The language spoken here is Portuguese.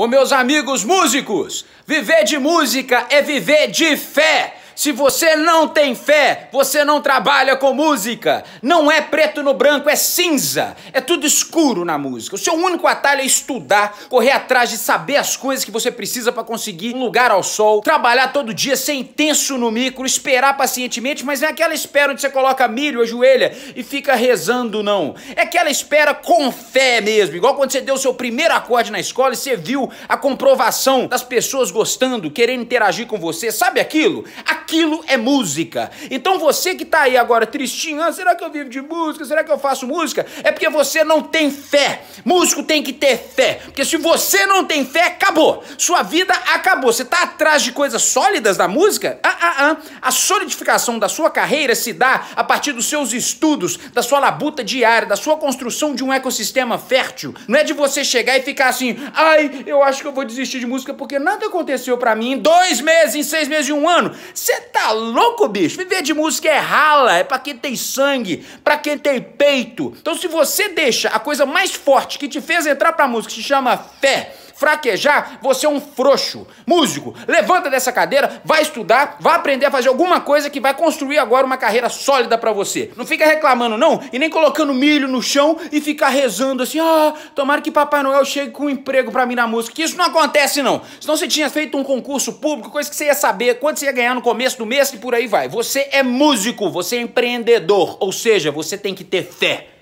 Ô meus amigos músicos, viver de música é viver de fé. Se você não tem fé, você não trabalha com música. Não é preto no branco, é cinza. É tudo escuro na música. O seu único atalho é estudar, correr atrás de saber as coisas que você precisa para conseguir um lugar ao sol, trabalhar todo dia, ser intenso no micro, esperar pacientemente, mas não é aquela espera onde você coloca milho, ajoelha e fica rezando, não. É aquela espera com fé mesmo, igual quando você deu o seu primeiro acorde na escola e você viu a comprovação das pessoas gostando, querendo interagir com você. Sabe aquilo? Aquilo aquilo é música. Então você que está aí agora tristinho, ah, será que eu vivo de música? Será que eu faço música? É porque você não tem fé. Músico tem que ter fé. Porque se você não tem fé, acabou. Sua vida acabou. Você está atrás de coisas sólidas da música? Ah, ah, ah. A solidificação da sua carreira se dá a partir dos seus estudos, da sua labuta diária, da sua construção de um ecossistema fértil. Não é de você chegar e ficar assim, ai, eu acho que eu vou desistir de música porque nada aconteceu para mim em dois meses, em seis meses, em um ano. Você você tá louco, bicho? Viver de música é rala, é pra quem tem sangue, pra quem tem peito. Então se você deixa a coisa mais forte que te fez entrar pra música, que se chama fé, fraquejar, você é um frouxo. Músico, levanta dessa cadeira, vai estudar, vai aprender a fazer alguma coisa que vai construir agora uma carreira sólida para você. Não fica reclamando, não, e nem colocando milho no chão e ficar rezando assim, ah, oh, tomara que Papai Noel chegue com um emprego para mim na música. Que isso não acontece, não. Senão você tinha feito um concurso público, coisa que você ia saber, quanto você ia ganhar no começo do mês e por aí vai. Você é músico, você é empreendedor, ou seja, você tem que ter fé.